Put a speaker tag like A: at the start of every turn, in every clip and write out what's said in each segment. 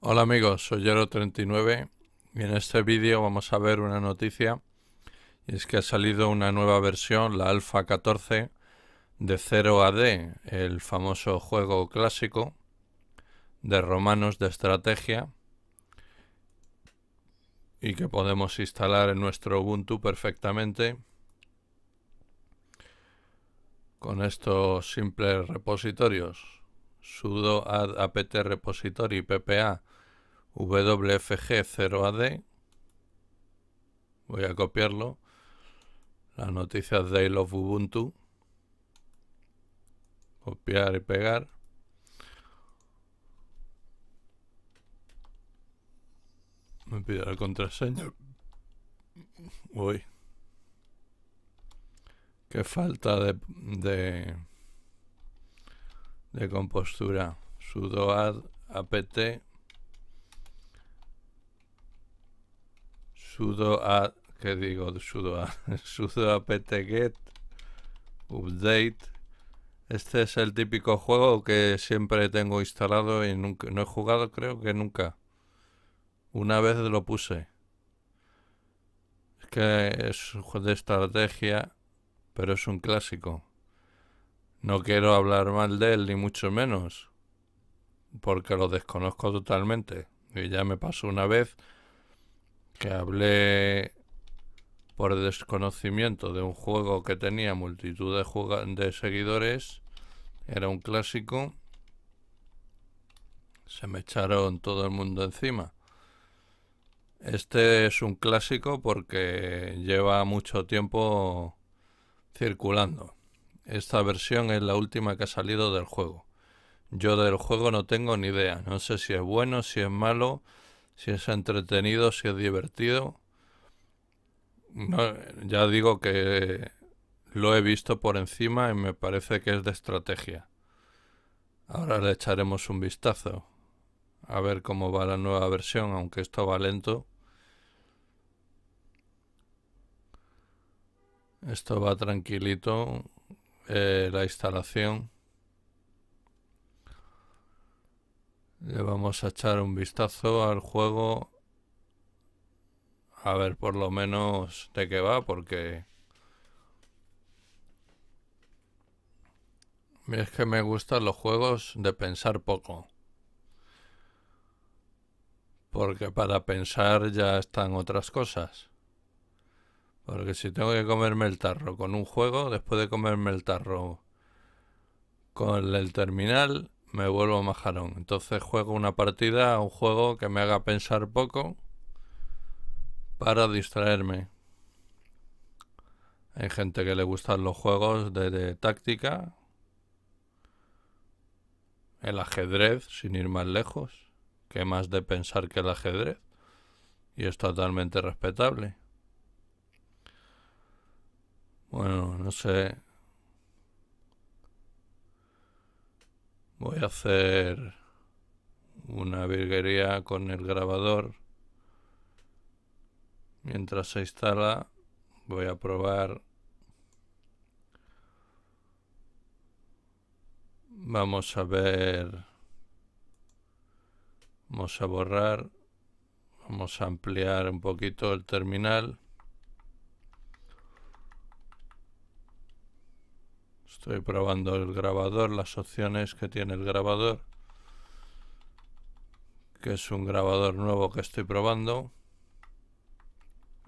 A: Hola amigos, soy Yero39 y en este vídeo vamos a ver una noticia y es que ha salido una nueva versión, la Alpha 14 de 0AD, el famoso juego clásico de romanos de estrategia y que podemos instalar en nuestro Ubuntu perfectamente con estos simples repositorios sudo apt repository ppa wfg 0ad. Voy a copiarlo. Las noticias de los Ubuntu. Copiar y pegar. Me pide la contraseña. Uy. Qué falta de, de de compostura. sudo apt sudo a que digo sudo sudo apt get update este es el típico juego que siempre tengo instalado y nunca, no he jugado creo que nunca una vez lo puse es que es juego de estrategia pero es un clásico no quiero hablar mal de él, ni mucho menos, porque lo desconozco totalmente. Y ya me pasó una vez que hablé por desconocimiento de un juego que tenía multitud de, de seguidores. Era un clásico. Se me echaron todo el mundo encima. Este es un clásico porque lleva mucho tiempo circulando. Esta versión es la última que ha salido del juego. Yo del juego no tengo ni idea. No sé si es bueno, si es malo, si es entretenido, si es divertido. ya digo que lo he visto por encima y me parece que es de estrategia. Ahora le echaremos un vistazo a ver cómo va la nueva versión, aunque esto va lento. Esto va tranquilito, eh, la instalación le vamos a echar un vistazo al juego a ver por lo menos de qué va porque es que me gustan los juegos de pensar poco porque para pensar ya están otras cosas porque si tengo que comerme el tarro con un juego, después de comerme el tarro con el terminal, me vuelvo majarón. Entonces juego una partida un juego que me haga pensar poco para distraerme. Hay gente que le gustan los juegos de, de táctica, el ajedrez, sin ir más lejos, que más de pensar que el ajedrez, y es totalmente respetable. Bueno, no sé. Voy a hacer una virguería con el grabador. Mientras se instala, voy a probar. Vamos a ver. Vamos a borrar. Vamos a ampliar un poquito el terminal. Estoy probando el grabador, las opciones que tiene el grabador. Que es un grabador nuevo que estoy probando.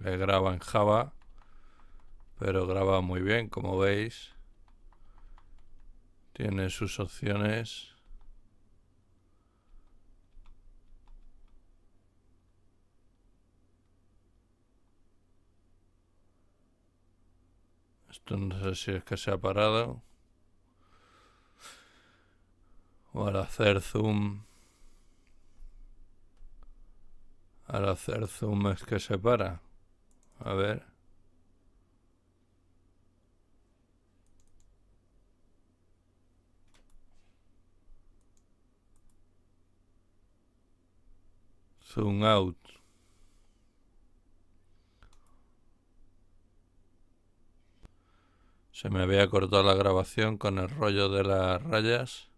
A: Le graba en Java. Pero graba muy bien, como veis. Tiene sus opciones. Esto no sé si es que se ha parado. O al hacer zoom. Al hacer zoom es que se para. A ver. Zoom out. Se me había cortado la grabación con el rollo de las rayas.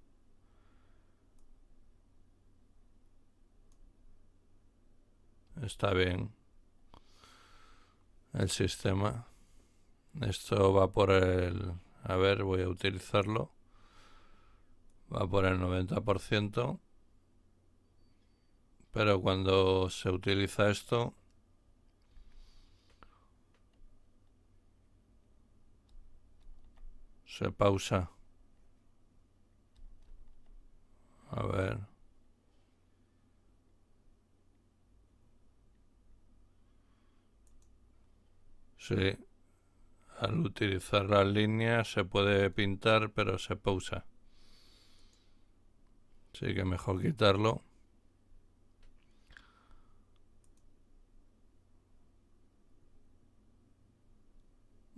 A: Está bien. El sistema. Esto va por el... A ver, voy a utilizarlo. Va por el 90%. Pero cuando se utiliza esto, se eh, pausa. A ver. Sí. Al utilizar las líneas se puede pintar, pero se pausa. Así que mejor quitarlo.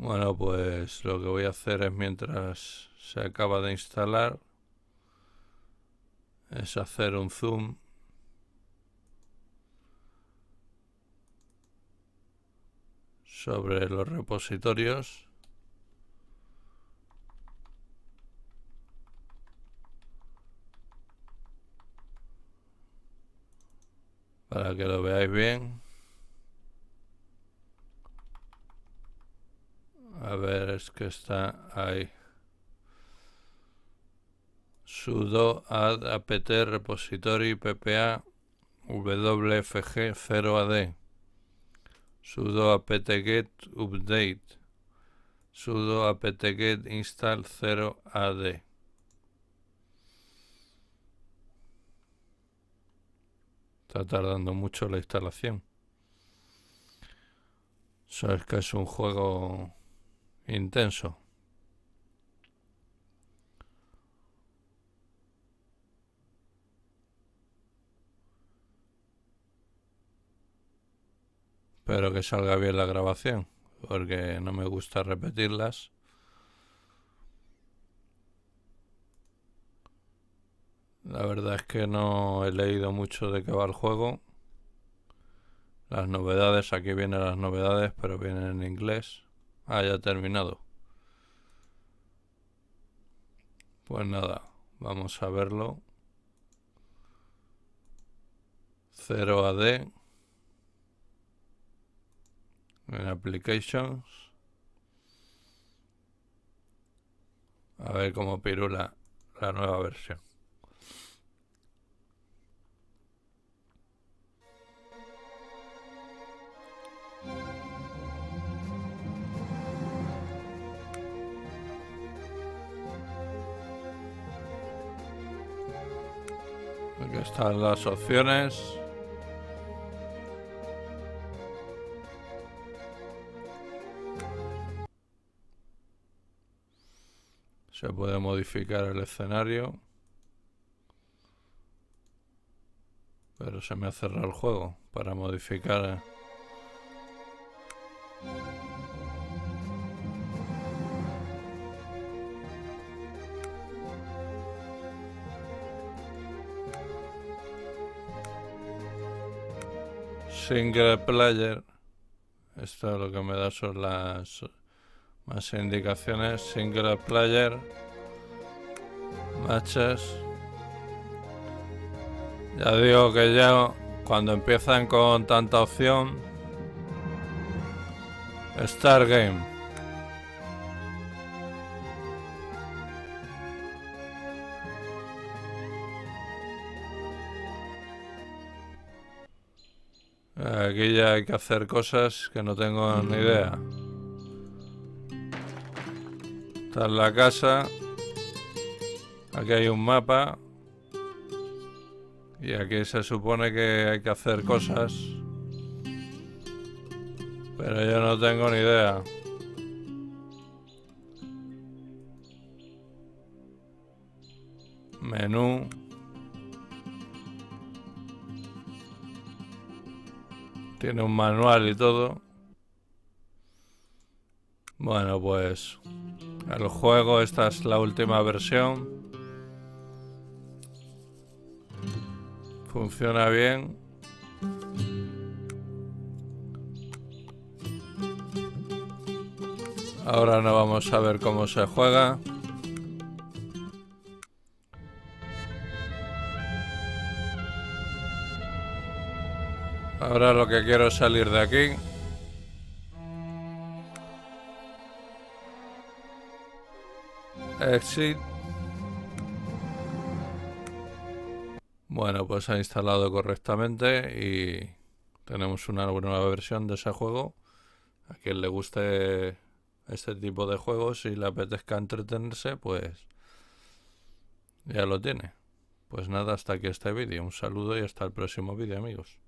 A: Bueno, pues lo que voy a hacer es mientras se acaba de instalar, es hacer un zoom sobre los repositorios para que lo veáis bien. A ver, es que está ahí. sudo add apt repository ppa wfg 0ad sudo apt-get update sudo apt-get install 0ad Está tardando mucho la instalación. ¿Sabes que es un juego intenso. Espero que salga bien la grabación, porque no me gusta repetirlas. La verdad es que no he leído mucho de qué va el juego. Las novedades, aquí vienen las novedades, pero vienen en inglés. Ah, haya terminado. Pues nada, vamos a verlo. 0 D. en Applications. A ver cómo pirula la nueva versión. Aquí están las opciones. Se puede modificar el escenario. Pero se me ha cerrado el juego para modificar... Eh. single player. Esto es lo que me da son las más indicaciones. Single player. Matches. Ya digo que ya cuando empiezan con tanta opción. Star Game. Aquí ya hay que hacer cosas que no tengo ni idea. Esta es la casa. Aquí hay un mapa. Y aquí se supone que hay que hacer cosas. Pero yo no tengo ni idea. Menú. Tiene un manual y todo. Bueno, pues el juego, esta es la última versión. Funciona bien. Ahora no vamos a ver cómo se juega. Ahora lo que quiero es salir de aquí. Exit. Eh, bueno, pues ha instalado correctamente y tenemos una nueva versión de ese juego. A quien le guste este tipo de juegos y le apetezca entretenerse, pues ya lo tiene. Pues nada, hasta aquí este vídeo. Un saludo y hasta el próximo vídeo, amigos.